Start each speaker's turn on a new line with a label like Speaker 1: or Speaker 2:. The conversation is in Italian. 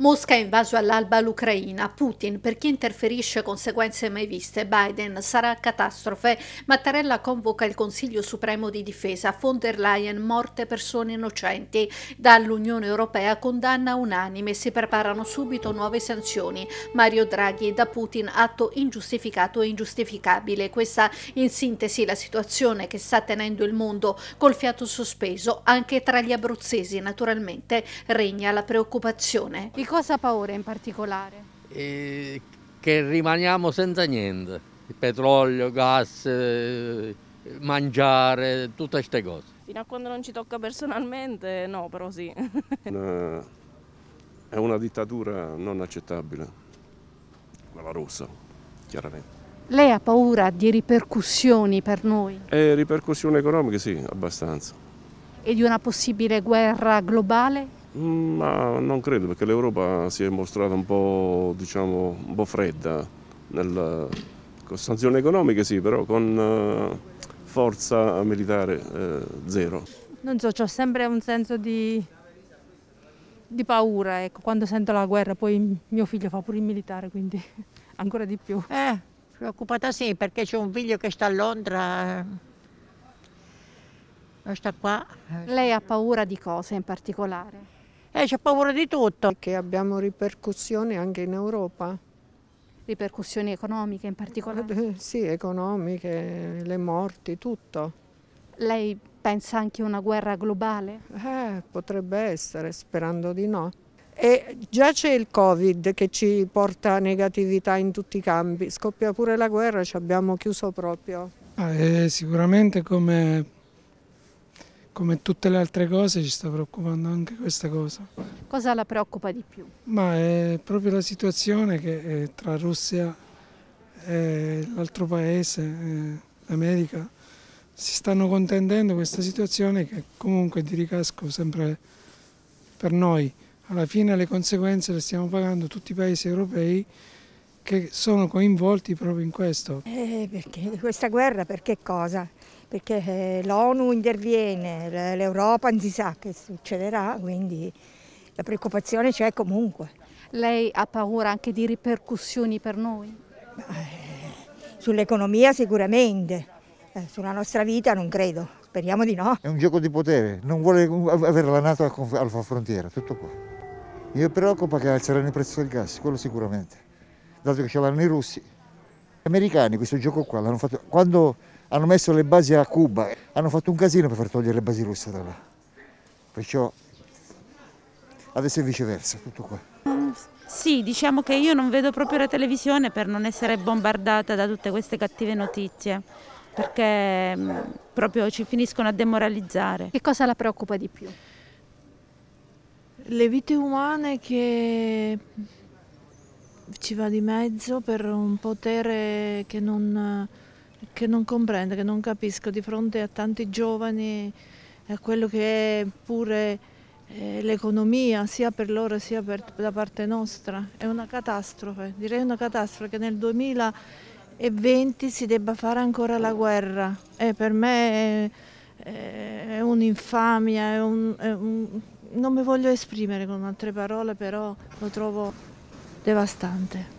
Speaker 1: Mosca ha invaso all'alba l'Ucraina, Putin per chi interferisce conseguenze mai viste, Biden sarà catastrofe, Mattarella convoca il Consiglio Supremo di Difesa, von der Leyen morte persone innocenti, dall'Unione Europea condanna unanime, si preparano subito nuove sanzioni, Mario Draghi da Putin atto ingiustificato e ingiustificabile, questa in sintesi la situazione che sta tenendo il mondo col fiato sospeso, anche tra gli abruzzesi naturalmente regna la preoccupazione. Il cosa ha paura in particolare? E che rimaniamo senza niente, petrolio, gas, eh, mangiare,
Speaker 2: tutte queste cose.
Speaker 3: Fino a quando non ci tocca personalmente, no, però sì.
Speaker 2: una, è una dittatura non accettabile, quella rossa, chiaramente.
Speaker 1: Lei ha paura di ripercussioni per noi?
Speaker 2: Eh, ripercussioni economiche sì, abbastanza.
Speaker 1: E di una possibile guerra globale?
Speaker 2: Ma non credo perché l'Europa si è mostrata un po', diciamo, un po fredda. Nel, con sanzioni economiche sì, però con eh, forza militare eh, zero.
Speaker 3: Non so, ho sempre un senso di, di paura, ecco, quando sento la guerra, poi mio figlio fa pure il militare, quindi ancora di più. Eh,
Speaker 1: preoccupata sì, perché c'è un figlio che sta a Londra, eh, sta qua. Lei ha paura di cosa in particolare? Eh, c'è paura di tutto. Che abbiamo ripercussioni anche in Europa. Ripercussioni economiche in particolare? Eh, sì, economiche, le morti, tutto. Lei pensa anche a una guerra globale? Eh, potrebbe essere, sperando di no. E già c'è il Covid che ci porta negatività in tutti i campi, scoppia pure la guerra, ci abbiamo chiuso proprio.
Speaker 2: Ah, eh, sicuramente come come tutte le altre cose ci sta preoccupando anche questa cosa.
Speaker 1: Cosa la preoccupa di più?
Speaker 2: Ma è proprio la situazione che eh, tra Russia e l'altro paese, eh, l'America, si stanno contendendo questa situazione che comunque di ricasco sempre per noi. Alla fine le conseguenze le stiamo pagando tutti i paesi europei che sono coinvolti proprio in questo.
Speaker 1: Eh, perché questa guerra per che cosa? perché eh, l'ONU interviene, l'Europa non si sa che succederà, quindi la preoccupazione c'è comunque. Lei ha paura anche di ripercussioni per noi? Sull'economia sicuramente, eh, sulla nostra vita non credo, speriamo di no.
Speaker 3: È un gioco di potere, non vuole avere la Nato alla frontiera, tutto qua. Mi preoccupa che alzeranno il prezzo del gas, quello sicuramente, dato che ce l'hanno i russi. Gli americani questo gioco qua l'hanno fatto quando hanno messo le basi a Cuba, hanno fatto un casino per far togliere le basi russe da là. Perciò adesso è viceversa, tutto qua.
Speaker 1: Sì, diciamo che io non vedo proprio la televisione per non essere bombardata da tutte queste cattive notizie, perché mm, proprio ci finiscono a demoralizzare. Che cosa la preoccupa di più? Le vite
Speaker 3: umane che ci va di mezzo per un potere che non che non comprendo, che non capisco di fronte a tanti giovani, a quello che è pure eh, l'economia sia per loro sia per, da parte nostra. È una catastrofe, direi una catastrofe che nel 2020 si debba fare ancora la guerra. E eh, per me è, è un'infamia, è un, è un, non mi voglio esprimere con altre parole, però lo trovo devastante.